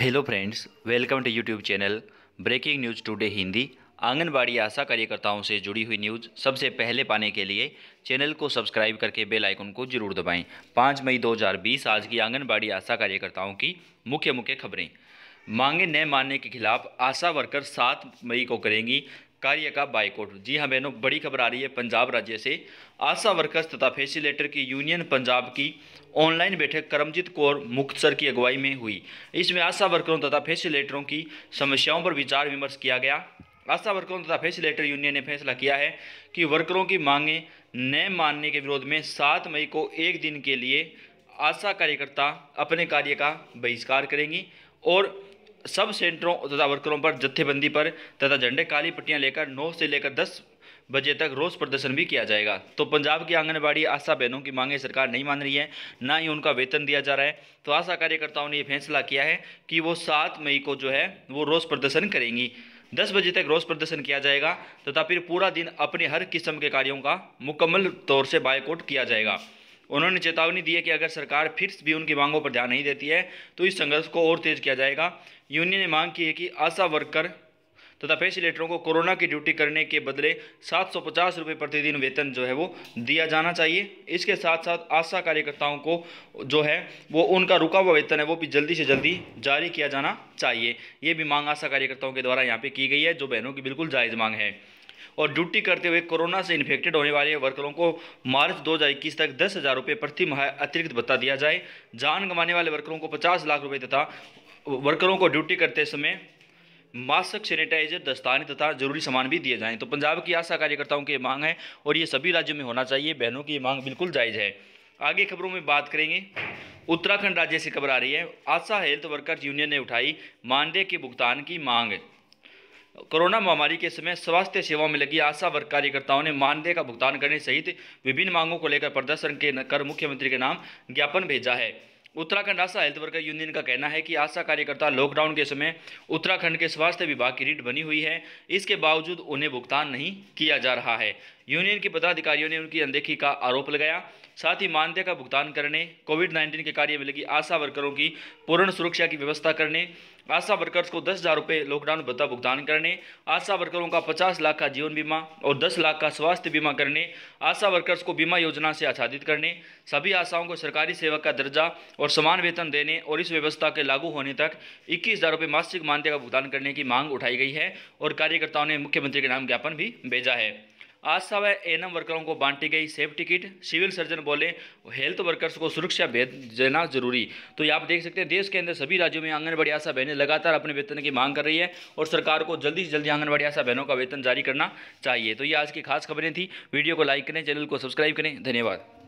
hello friends welcome to YouTube channel breaking news today Hindi anganwadi ASHA कार्यकर्ताओं से जुड़ी हुई न्यूज़ सबसे पहले पाने के लिए चैनल को सब्सक्राइब करके बेल आइकन को जरूर दबाएं पाँच मई 2020 आज की आंगनबाड़ी आशा कार्यकर्ताओं की मुख्य मुख्य खबरें मांगे न मानने के खिलाफ आशा वर्कर सात मई को करेंगी कार्य का बाइकोट जी हाँ बहनों बड़ी खबर आ रही है पंजाब राज्य से आशा वर्कर्स तथा फैसिलेटर की यूनियन पंजाब की ऑनलाइन बैठक करमजीत कौर मुक्तसर की अगुवाई में हुई इसमें आशा वर्करों तथा फैसिलेटरों की समस्याओं पर विचार विमर्श किया गया आशा वर्करों तथा फैसिलेटर यूनियन ने फैसला किया है कि वर्करों की मांगें न मानने के विरोध में सात मई को एक दिन के लिए आशा कार्यकर्ता अपने कार्य का बहिष्कार करेंगी और सब सेंटरों तथा वर्करों पर जत्थेबंदी पर तथा झंडे काली पट्टियां लेकर नौ से लेकर दस बजे तक रोज प्रदर्शन भी किया जाएगा तो पंजाब की आंगनबाड़ी आशा बहनों की मांगे सरकार नहीं मान रही है ना ही उनका वेतन दिया जा रहा है तो आशा कार्यकर्ताओं ने यह फैसला किया है कि वो सात मई को जो है वो रोज प्रदर्शन करेंगी दस बजे तक रोज प्रदर्शन किया जाएगा तथा फिर पूरा दिन अपने हर किस्म के कार्यों का मुकम्मल तौर से बायकॉट किया जाएगा उन्होंने चेतावनी दी है कि अगर सरकार फिर भी उनकी मांगों पर ध्यान नहीं देती है तो इस संघर्ष को और तेज किया जाएगा यूनियन ने मांग की है कि आशा वर्कर तथा फैसिलेटरों को कोरोना की ड्यूटी करने के बदले सात सौ पचास रुपये प्रतिदिन वेतन जो है वो दिया जाना चाहिए इसके साथ साथ आशा कार्यकर्ताओं को जो है वो उनका रुका हुआ वेतन है वो भी जल्दी से जल्दी जारी किया जाना चाहिए ये भी मांग आशा कार्यकर्ताओं के द्वारा यहाँ पर की गई है जो बहनों की बिल्कुल जायज़ मांग है और ड्यूटी करते हुए कोरोना से इन्फेक्टेड होने वाले वर्करों को मार्च 2021 तक दस हज़ार रुपये प्रति माह अतिरिक्त भत्ता दिया जाए जान गंवाने वाले वर्करों को पचास लाख रुपये तथा वर्करों को ड्यूटी करते समय मास्क सैनिटाइजर दस्ताने तथा जरूरी सामान भी दिए जाएँ तो पंजाब की आशा कार्यकर्ताओं की मांग है और ये सभी राज्यों में होना चाहिए बहनों की मांग बिल्कुल जायज़ है आगे खबरों में बात करेंगे उत्तराखंड राज्य से खबर आ रही है आशा हेल्थ वर्कर्स यूनियन ने उठाई मानदेय के भुगतान की मांग कोरोना महामारी के समय स्वास्थ्य सेवाओं में लगी आशा वर्ग कार्यकर्ताओं ने मानदेय का भुगतान करने सहित विभिन्न मांगों को लेकर प्रदर्शन के कर मुख्यमंत्री के नाम ज्ञापन भेजा है Uttarakhand ASHA health worker union का कहना है कि आशा कार्यकर्ता लॉकडाउन के समय उत्तराखंड के स्वास्थ्य विभाग की रीट बनी हुई है इसके बावजूद उन्हें भुगतान नहीं किया जा रहा है यूनियन के पदाधिकारियों ने उनकी अनदेखी का आरोप लगाया साथ ही मानदेय का भुगतान करने कोविड 19 के कार्य में लगी आशा वर्करों की पूर्ण सुरक्षा की व्यवस्था करने आशा वर्कर्स को दस हज़ार रुपये लॉकडाउन भत्ता भुगतान करने आशा वर्करों का पचास लाख का जीवन बीमा और दस लाख का स्वास्थ्य बीमा करने आशा वर्कर्स को बीमा योजना से आच्छादित करने सभी आशाओं को सरकारी सेवा का दर्जा और समान वेतन देने और इस व्यवस्था के लागू होने तक इक्कीस हज़ार रुपये मासिक मानदेय का भुगतान करने की मांग उठाई गई है और कार्यकर्ताओं ने मुख्यमंत्री के नाम ज्ञापन भी भेजा है आशा व एनएम वर्करों को बांटी गई सेफ टिकट सिविल सर्जन बोले हेल्थ वर्कर्स को सुरक्षा भेज देना जरूरी तो ये आप देख सकते हैं देश के अंदर सभी राज्यों में आंगनबाड़ी आशा बहनें लगातार अपने वेतन की मांग कर रही है और सरकार को जल्दी से जल्दी आंगनबाड़ी आशा बहनों का वेतन जारी करना चाहिए तो ये आज की खास खबरें थी वीडियो को लाइक करें चैनल को सब्सक्राइब करें धन्यवाद